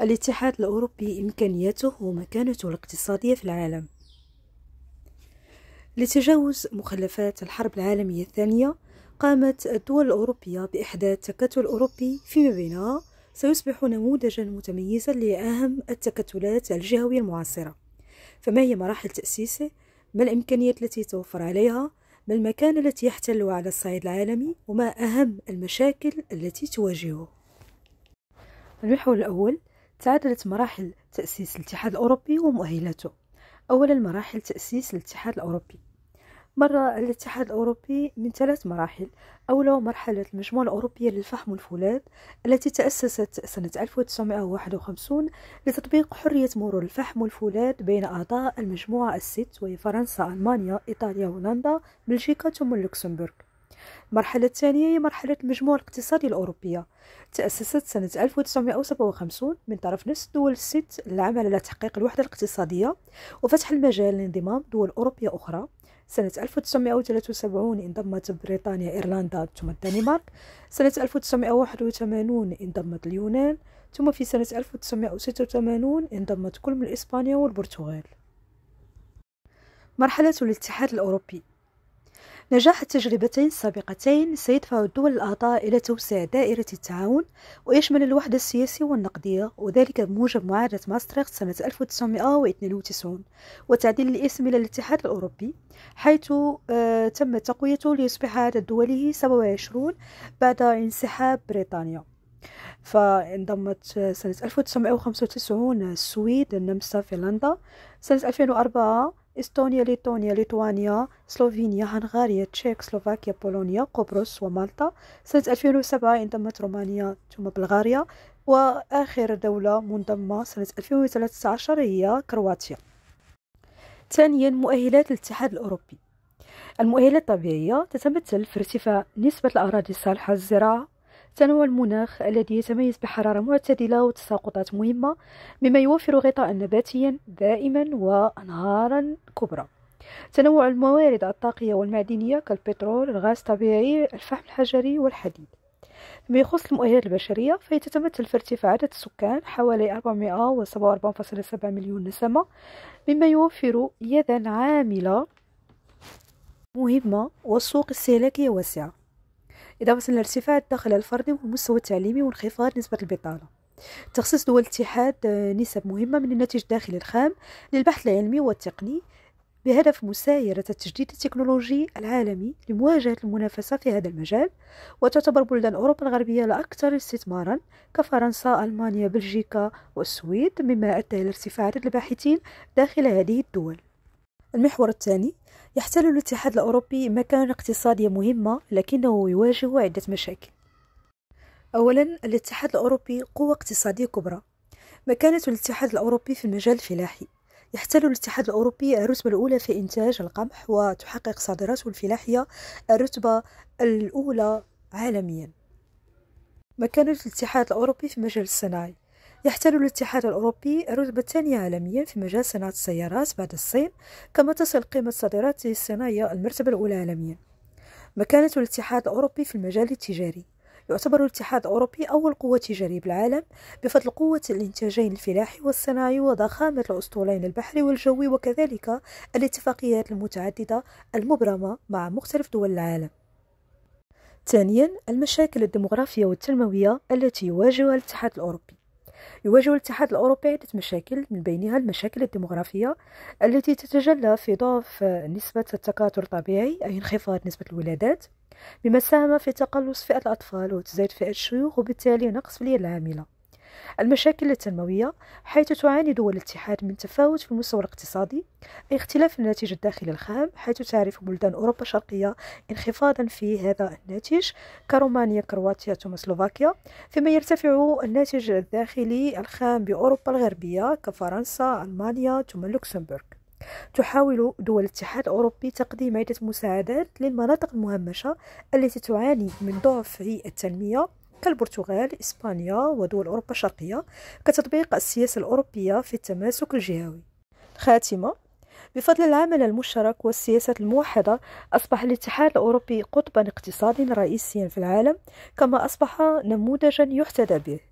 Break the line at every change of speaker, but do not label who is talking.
الاتحاد الأوروبي إمكانياته ومكانته الاقتصادية في العالم لتجاوز مخلفات الحرب العالمية الثانية قامت الدول الأوروبية بإحداث تكتل أوروبي فيما بينها سيصبح نموذجا متميزا لأهم التكتلات الجهوية المعاصرة فما هي مراحل تأسيسه؟ ما الإمكانيات التي توفر عليها؟ ما المكان التي يحتله على الصعيد العالمي؟ وما أهم المشاكل التي تواجهه؟ المحور الأول تعددت مراحل تأسيس الاتحاد الأوروبي ومؤهلاته أولا مراحل تأسيس الاتحاد الأوروبي مر الاتحاد الأوروبي من ثلاث مراحل أولا مرحلة المجموعة الأوروبية للفحم والفولاذ التي تأسست سنة 1951 لتطبيق حرية مرور الفحم والفولاذ بين أعضاء المجموعة الست وهي فرنسا ألمانيا إيطاليا هولندا بلجيكا ثم لوكسمبورغ المرحلة الثانية هي مرحلة المجموعة الاقتصادية الأوروبية تأسست سنة 1957 من طرف نفس الدول الست للعمل على تحقيق الوحدة الاقتصادية وفتح المجال لانضمام دول أوروبية أخرى سنة 1973 انضمت بريطانيا إيرلندا ثم الدنمارك سنة 1981 انضمت اليونان ثم في سنة 1986 انضمت كل من إسبانيا والبرتغال مرحلة الاتحاد الأوروبي نجاح التجربتين السابقتين سيدفع الدول الأعضاء إلى توسيع دائرة التعاون ويشمل الوحدة السياسية والنقدية وذلك بموجب معاهدة ماستريخت سنة 1992 وتعديل الاسم إلى الاتحاد الأوروبي حيث آه، تم تقويته ليصبح عدد دوله 27 بعد انسحاب بريطانيا فانضمت سنة 1995 السويد النمسا فنلندا سنة 2004 إستونيا ليتونيا ليتوانيا سلوفينيا هنغاريا تشيك سلوفاكيا بولونيا قبرص ومالطا سنة 2007 انضمت رومانيا ثم بلغاريا وآخر دولة منضمة سنة 2013 هي كرواتيا ثانيا مؤهلات الاتحاد الأوروبي المؤهلات الطبيعية تتمثل في ارتفاع نسبة الأراضي الصالحة للزراعة تنوع المناخ الذي يتميز بحرارة معتدلة وتساقطات مهمة مما يوفر غطاء نباتيا دائما وأنهارا كبرى تنوع الموارد الطاقية والمعدنية كالبترول الغاز الطبيعي الفحم الحجري والحديد فيما يخص المؤهلات البشرية فهي تتمثل في ارتفاع عدد السكان حوالي 447.7 مليون نسمة مما يوفر يدا عاملة مهمة والسوق استهلاكية واسعة إذا وصلنا لارتفاع الدخل الفردي والمستوى التعليمي وانخفاض نسبة البطالة تخصيص دول الاتحاد آه، نسب مهمة من الناتج الداخلي الخام للبحث العلمي والتقني بهدف مسايرة التجديد التكنولوجي العالمي لمواجهة المنافسة في هذا المجال وتعتبر بلدان أوروبا الغربية الأكثر استثمارا كفرنسا ألمانيا بلجيكا والسويد مما أدى إلى ارتفاع عدد الباحثين داخل هذه الدول المحور الثاني يحتل الاتحاد الأوروبي مكانة اقتصادية مهمة لكنه يواجه عدة مشاكل أولا الاتحاد الأوروبي قوة اقتصادية كبرى مكانة الاتحاد الأوروبي في المجال الفلاحي يحتل الاتحاد الأوروبي الرتبة الأولى في إنتاج القمح وتحقق صادراته الفلاحية الرتبة الأولى عالميا مكانة الاتحاد الأوروبي في المجال الصناعي يحتل الاتحاد الأوروبي الرتبة الثانية عالميا في مجال صناعة السيارات بعد الصين كما تصل قيمة صادراته الصناعية المرتبة الأولى عالميا مكانة الاتحاد الأوروبي في المجال التجاري يعتبر الاتحاد الأوروبي أول قوة تجارية بالعالم بفضل قوة الإنتاجين الفلاحي والصناعي وضخامة الأسطولين البحري والجوي وكذلك الاتفاقيات المتعددة المبرمة مع مختلف دول العالم ثانيا المشاكل الديمغرافية والتنموية التي يواجهها الاتحاد الأوروبي يواجه الاتحاد الأوروبي عدة مشاكل من بينها المشاكل الديمغرافية التي تتجلى في ضعف نسبة التكاثر الطبيعي أي انخفاض نسبة الولادات بما ساهم في تقلص فئة الأطفال وتزايد فئة الشيوخ وبالتالي نقص في العاملة المشاكل التنموية حيث تعاني دول الاتحاد من تفاوت في المستوى الاقتصادي أي اختلاف الناتج الداخلي الخام حيث تعرف بلدان أوروبا الشرقية انخفاضا في هذا الناتج كرومانيا كرواتيا ثم سلوفاكيا فيما يرتفع الناتج الداخلي الخام بأوروبا الغربية كفرنسا ألمانيا ثم لوكسمبورغ تحاول دول الاتحاد الأوروبي تقديم عدة مساعدات للمناطق المهمشة التي تعاني من ضعف في التنمية كالبرتغال إسبانيا ودول أوروبا الشرقية كتطبيق السياسة الأوروبية في التماسك الجهوي خاتمة بفضل العمل المشترك والسياسة الموحدة أصبح الاتحاد الأوروبي قطبا اقتصاديا رئيسيا في العالم كما أصبح نموذجا يحتذى به